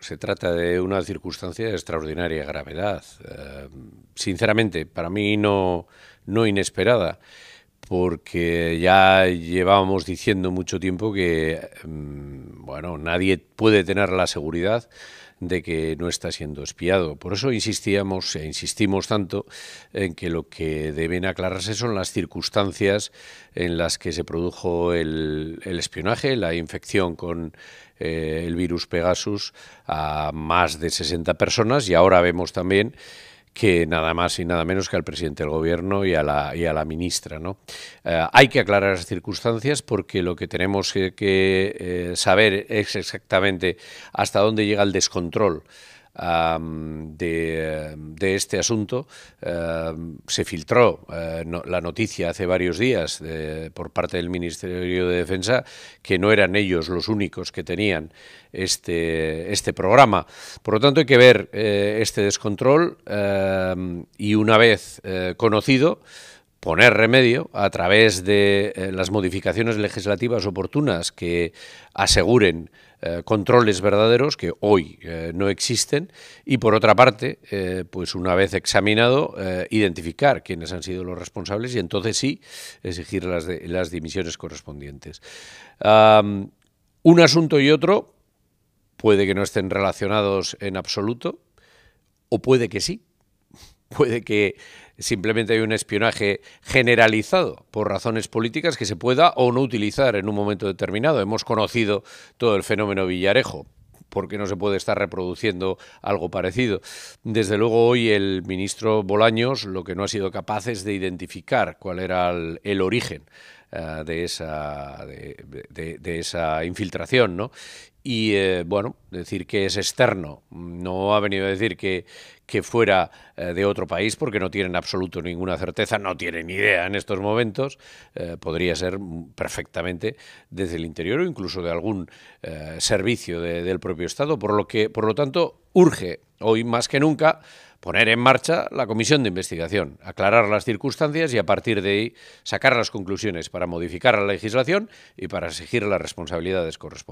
Se trata de una circunstancia de extraordinaria gravedad, eh, sinceramente, para mí no, no inesperada porque ya llevábamos diciendo mucho tiempo que mm, bueno, nadie puede tener la seguridad de que no está siendo espiado. Por eso insistíamos e insistimos tanto en que lo que deben aclararse son las circunstancias en las que se produjo el, espionaje, la infección con eh, el virus Pegasus a más de 60 personas y ahora vemos también que nada más y nada menos que al presidente del gobierno y a la, y a la ministra. ¿no? Eh, hay que aclarar las circunstancias porque lo que tenemos que, eh, saber es exactamente hasta dónde llega el descontrol de, este asunto. se filtró eh, la noticia hace varios días por parte del Ministerio de Defensa que no eran ellos los únicos que tenían este, este programa. Por lo tanto, hay que ver eh, este descontrol y una vez eh, conocido, poner remedio a través de eh, las modificaciones legislativas oportunas que aseguren eh, controles verdaderos que hoy eh, no existen y por otra parte, pues una vez examinado, identificar quiénes han sido los responsables y entonces sí exigir las, las dimisiones correspondientes. un asunto y otro puede que no estén relacionados en absoluto o puede que sí, puede que simplemente haya un espionaje generalizado por razones políticas que se pueda o no utilizar en un momento determinado. Hemos conocido todo el fenómeno Villarejo. porque no se puede estar reproduciendo algo parecido? Desde luego hoy el ministro Bolaños lo que no ha sido capaz es de identificar cuál era el origen eh, de, esa, de, esa infiltración, ¿no? Y eh, bueno, decir que es externo, no ha venido a decir que, que fuera eh, de otro país porque no tienen absoluto ninguna certeza, no tienen idea en estos momentos, podría ser perfectamente desde el interior o incluso de algún servicio del propio Estado, por lo que, por lo tanto, urge hoy más que nunca poner en marcha la comisión de investigación, aclarar las circunstancias y a partir de ahí sacar las conclusiones para modificar la legislación y para exigir las responsabilidades correspondientes.